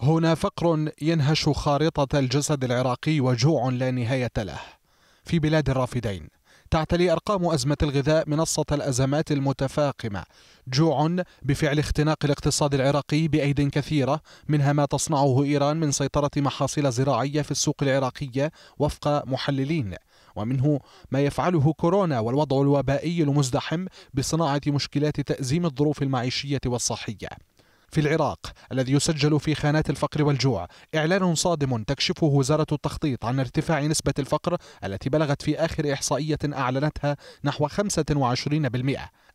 هنا فقر ينهش خارطة الجسد العراقي وجوع لا نهاية له في بلاد الرافدين تعتلي أرقام أزمة الغذاء منصة الأزمات المتفاقمة جوع بفعل اختناق الاقتصاد العراقي بأيد كثيرة منها ما تصنعه إيران من سيطرة محاصيل زراعية في السوق العراقية وفق محللين ومنه ما يفعله كورونا والوضع الوبائي المزدحم بصناعة مشكلات تأزيم الظروف المعيشية والصحية في العراق الذي يسجل في خانات الفقر والجوع إعلان صادم تكشفه وزارة التخطيط عن ارتفاع نسبة الفقر التي بلغت في آخر إحصائية أعلنتها نحو 25%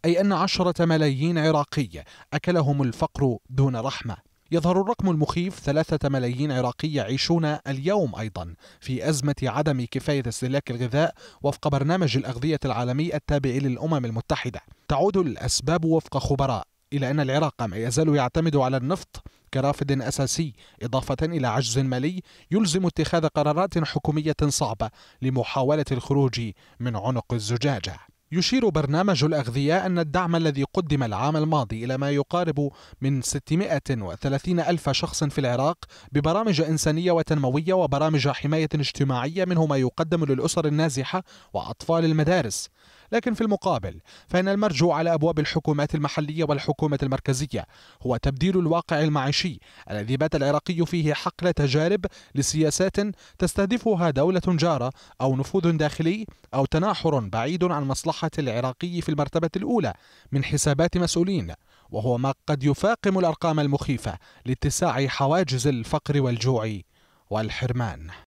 أي أن 10 ملايين عراقي أكلهم الفقر دون رحمة يظهر الرقم المخيف ثلاثة ملايين عراقي يعيشون اليوم أيضا في أزمة عدم كفاية استهلاك الغذاء وفق برنامج الأغذية العالمي التابع للأمم المتحدة تعود الأسباب وفق خبراء إلى أن العراق ما يزال يعتمد على النفط كرافد أساسي إضافة إلى عجز مالي يلزم اتخاذ قرارات حكومية صعبة لمحاولة الخروج من عنق الزجاجة يشير برنامج الأغذية أن الدعم الذي قدم العام الماضي إلى ما يقارب من 630 ألف شخص في العراق ببرامج إنسانية وتنموية وبرامج حماية اجتماعية منه ما يقدم للأسر النازحة وأطفال المدارس لكن في المقابل فإن المرجو على أبواب الحكومات المحلية والحكومة المركزية هو تبديل الواقع المعيشي الذي بات العراقي فيه حقل تجارب لسياسات تستهدفها دولة جارة أو نفوذ داخلي أو تناحر بعيد عن مصلحة العراقي في المرتبة الأولى من حسابات مسؤولين وهو ما قد يفاقم الأرقام المخيفة لاتساع حواجز الفقر والجوع والحرمان